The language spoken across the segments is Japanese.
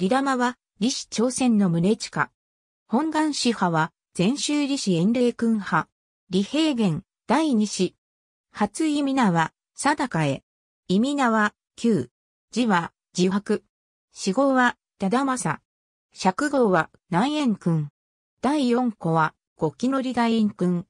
李玉は、李氏朝鮮の宗近。本願氏派は、禅宗李氏遠霊君派。李平原、第二氏。初意味名は、定かへ。意味名は、旧。字は、自白。死号は、忠政。釈号は、南円君。第四子は、五木の李大院君。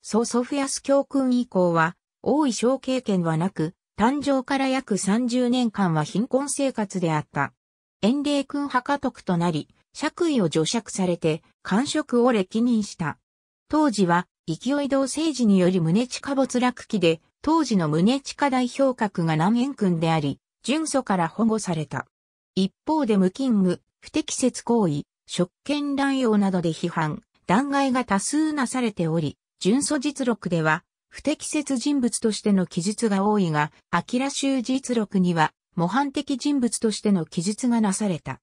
曽祖父安教君以降は、王位小経験はなく、誕生から約30年間は貧困生活であった。遠霊君家徳となり、爵位を除爵されて、官職を歴任した。当時は、勢い同政治により宗近没落期で、当時の宗近代表格が南円君であり、純祖から保護された。一方で無勤務、不適切行為、職権乱用などで批判、弾劾が多数なされており、純祖実録では、不適切人物としての記述が多いが、明州実録には、模範的人物としての記述がなされた。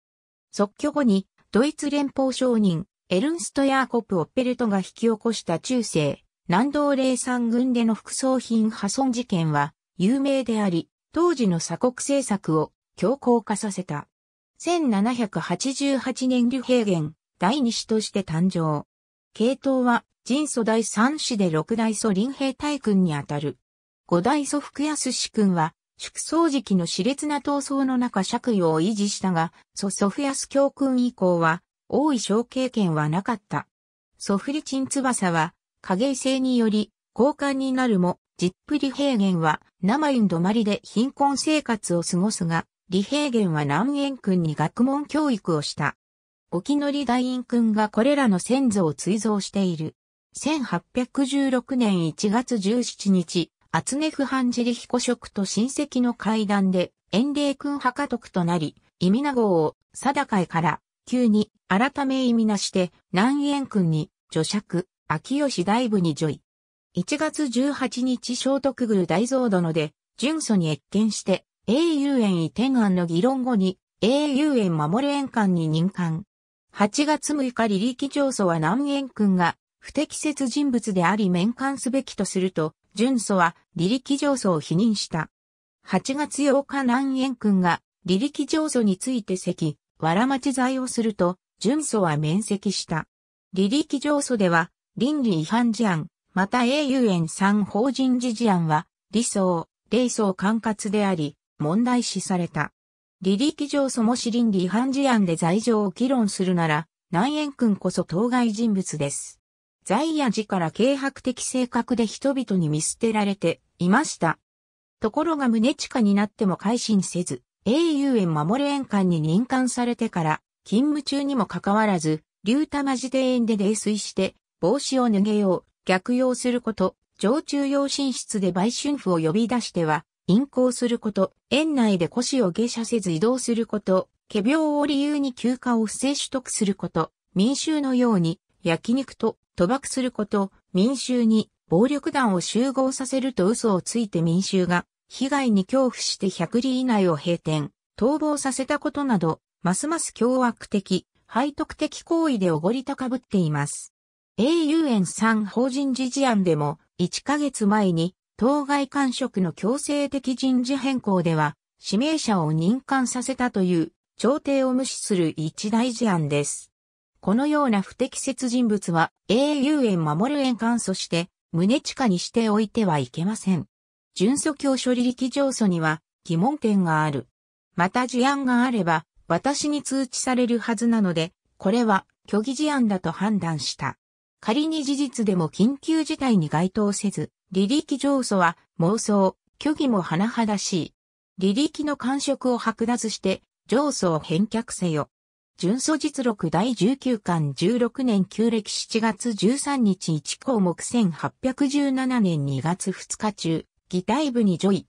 即居後に、ドイツ連邦商人、エルンスト・ヤーコプ・オッペルトが引き起こした中世、南道霊山軍での副葬品破損事件は、有名であり、当時の鎖国政策を強硬化させた。1788年リュヘーゲン、第二子として誕生。系統は、人祖第三子で六代祖林兵隊君にあたる。五代祖福安氏君は、祝葬時期の熾烈な闘争の中爵位を維持したが、祖祖父安教訓以降は、王位小経験はなかった。祖父チン翼は、影井制により、交換になるも、じっぷり平原は、生院止まりで貧困生活を過ごすが、李平原は南園君に学問教育をした。沖乗大院君がこれらの先祖を追贈している。1816年1月17日、厚根不半自力古職と親戚の会談で、遠霊君派家督となり、意味名号を定会から急に改め意味なして、南園君に、女爵、秋吉大部にジョイ。1月18日聖徳宮大蔵殿で、純祖に越見して、英雄園移転案の議論後に、英雄園守園館に任官。8月6日離陸上祖は南園君が、不適切人物であり面関すべきとすると、純素は履歴上訴を否認した。8月8日南円君が履歴上訴について席、わらまち罪をすると、純素は免責した。履歴上訴では、倫理違反事案、また英雄園三法人事事案は、理想、霊想管轄であり、問題視された。履歴上訴もし倫理違反事案で罪状を議論するなら、南円君こそ当該人物です。在野寺から軽薄的性格で人々に見捨てられていました。ところが宗近になっても改心せず、英雄園守れ園館に任官されてから、勤務中にもかかわらず、竜玉寺庭園で泥酔して、帽子を脱げよう、逆用すること、常駐用寝室で売春婦を呼び出しては、引行すること、園内で腰を下車せず移動すること、仮病を理由に休暇を不正取得すること、民衆のように焼肉と賭博すること、民衆に暴力団を集合させると嘘をついて民衆が被害に恐怖して100里以内を閉店、逃亡させたことなど、ますます凶悪的、背徳的行為でおごり高ぶっています。au 園3法人事事案でも1ヶ月前に当該官職の強制的人事変更では指名者を任官させたという朝廷を無視する一大事案です。このような不適切人物は英雄園守る園間そして、地近にしておいてはいけません。純訴教処理力上訴には疑問点がある。また事案があれば、私に通知されるはずなので、これは虚偽事案だと判断した。仮に事実でも緊急事態に該当せず、履歴上訴は妄想、虚偽も甚だしい。履歴の感触を剥奪して、上訴を返却せよ。純素実録第19巻16年旧暦7月13日1項目1817年2月2日中、議体部にジョイ。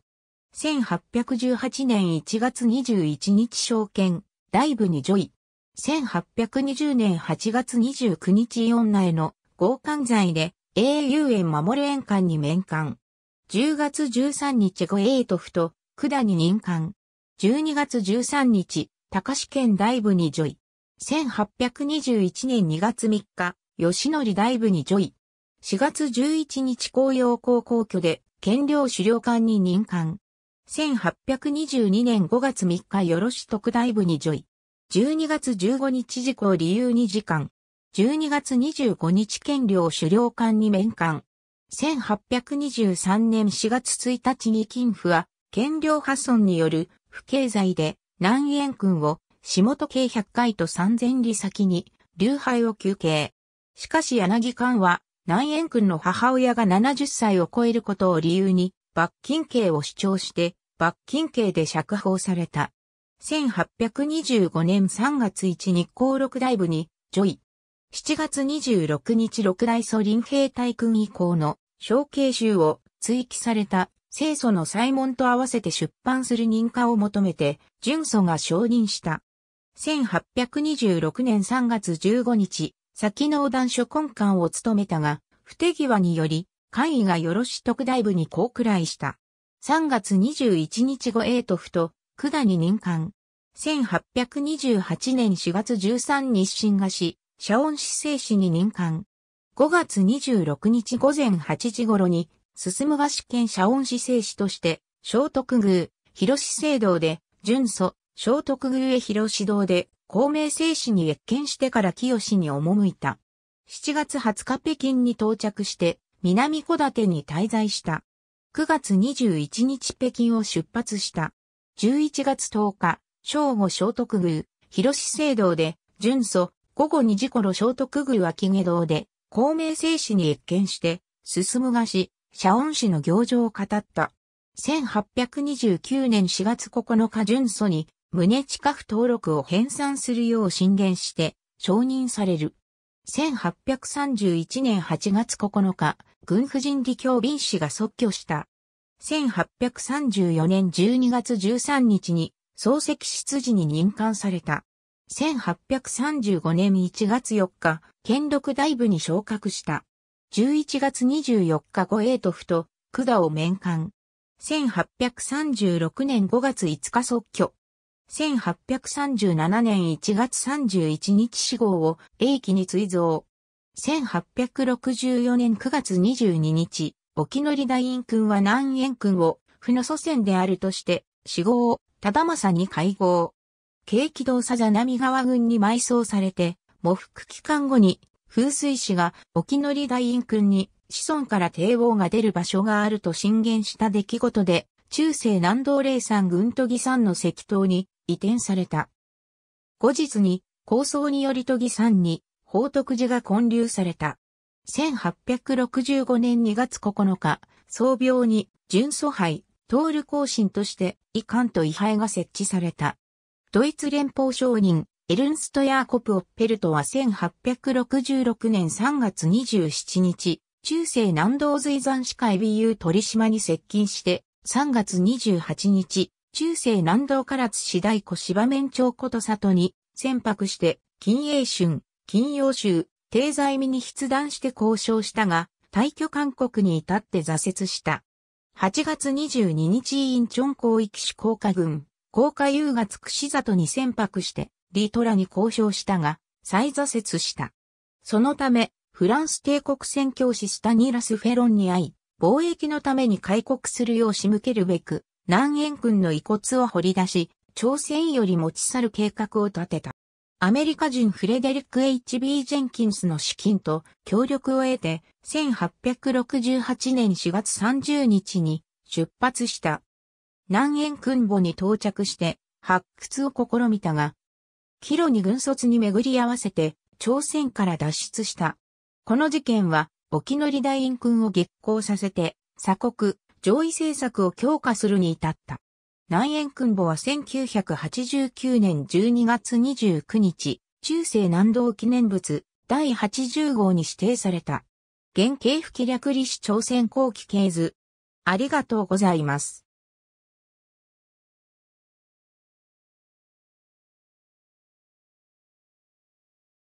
1818年1月21日証券、大部にジョイ。1820年8月29日イオ内の合姦罪で英雄園守れ園館に面館。10月13日後エイトフと、九に任官。12月13日、高志県大部にジョイ。1821年2月3日、吉則大部にジョイ。4月11日紅葉高校居で、県領狩猟館に任官。1822年5月3日よろし特大部にジョイ。12月15日事故理由に時間。12月25日県領狩猟館に面館。1823年4月1日に金府は、県領破損による不経済で南燕君を下時計100回と3000里先に流敗を休憩。しかし柳官は南燕君の母親が70歳を超えることを理由に罰金刑を主張して罰金刑で釈放された。1825年3月1日高六大部に、ジョイ。7月26日六大祖林兵隊軍以降の小慶州を追記された清楚の祭文と合わせて出版する認可を求めて、純祖が承認した。1826年3月15日、先の男所根幹を務めたが、不手際により、官位がよろし特大部に高くらいした。3月21日後英都府と、九賀に任官。1828年4月13日新賀市、社音市政市に任官。5月26日午前8時頃に、進が試県社恩市聖士として、聖徳宮、広志聖堂で、純祖、聖徳宮へ広志堂で、公明聖士に越見してから清に赴いた。7月20日北京に到着して、南小館に滞在した。9月21日北京を出発した。11月10日、正午聖徳宮、広志聖堂で、純祖、午後2時頃聖徳宮は木下堂で、公明聖士に越見して、進むがし、謝恩氏の行状を語った。1829年4月9日純祖に、宗近府登録を編纂するよう進言して、承認される。1831年8月9日、軍婦人李教敏氏が即居した。1834年12月13日に、漱石執事に任官された。1835年1月4日、権力大部に昇格した。11月24日後英府と九田を面刊。1836年5月5日即居。1837年1月31日死亡を英期に追贈。1864年9月22日、沖乗大院君は南園君を、府の祖先であるとして、死亡を、忠政に会合。軽軌道さざ波川軍に埋葬されて、喪服期間後に風水師が沖り大院君に子孫から帝王が出る場所があると進言した出来事で、中世南道霊山群都義山の石塔に移転された。後日に構想により都義山に宝徳寺が建立された。1865年2月9日、創廟に純祖杯、トール行進として、遺憾と遺杯が設置された。ドイツ連邦商人、エルンスト・ヤーコプ・オッペルトは1866年3月27日、中世南道随山市海 BU 鳥島に接近して、3月28日、中世南道唐津市大湖芝面町こと里に船舶して、金英春、金洋州、定在民に筆談して交渉したが、退去勧告に至って挫折した。8月22日インチョン広域市高架郡、高架遊が串里に船舶して、リートらに交渉したが、再挫折した。そのため、フランス帝国宣教師スタニラス・フェロンに会い、貿易のために開国するよう仕向けるべく、南円君の遺骨を掘り出し、朝鮮より持ち去る計画を立てた。アメリカ人フレデリック・ H.B. ジェンキンスの資金と協力を得て、1868年4月30日に出発した。南円君母に到着して発掘を試みたが、帰路に軍卒に巡り合わせて、朝鮮から脱出した。この事件は、沖乗大院君を激行させて、鎖国、上位政策を強化するに至った。南園君母は1989年12月29日、中世南道記念物第80号に指定された。現慶不気略理士朝鮮後期系図。ありがとうございます。